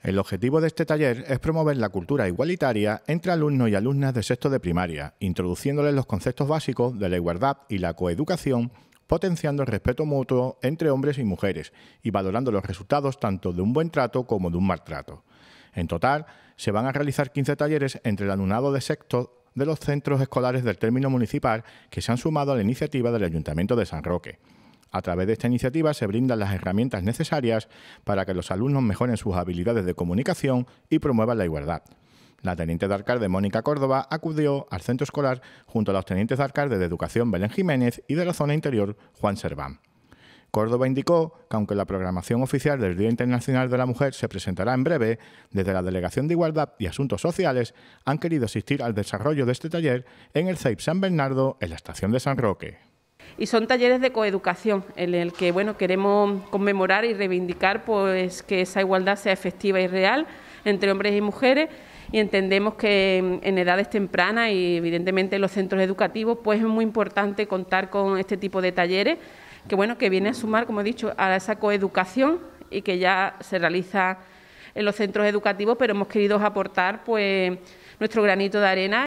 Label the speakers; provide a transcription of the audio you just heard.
Speaker 1: El objetivo de este taller es promover la cultura igualitaria entre alumnos y alumnas de sexto de primaria, introduciéndoles los conceptos básicos de la igualdad y la coeducación, potenciando el respeto mutuo entre hombres y mujeres y valorando los resultados tanto de un buen trato como de un maltrato. En total, se van a realizar 15 talleres entre el alumnado de sexto de los centros escolares del término municipal que se han sumado a la iniciativa del Ayuntamiento de San Roque. A través de esta iniciativa se brindan las herramientas necesarias para que los alumnos mejoren sus habilidades de comunicación y promuevan la igualdad. La teniente de alcalde Mónica Córdoba acudió al centro escolar junto a los tenientes de alcalde de Educación Belén Jiménez y de la zona interior Juan Serván. Córdoba indicó que aunque la programación oficial del Día Internacional de la Mujer se presentará en breve, desde la Delegación de Igualdad y Asuntos Sociales han querido asistir al desarrollo de este taller en el CEIP San Bernardo en la estación de San Roque
Speaker 2: y son talleres de coeducación en el que bueno queremos conmemorar y reivindicar pues que esa igualdad sea efectiva y real entre hombres y mujeres y entendemos que en edades tempranas y evidentemente en los centros educativos pues es muy importante contar con este tipo de talleres que bueno que viene a sumar como he dicho a esa coeducación y que ya se realiza en los centros educativos pero hemos querido aportar pues nuestro granito de arena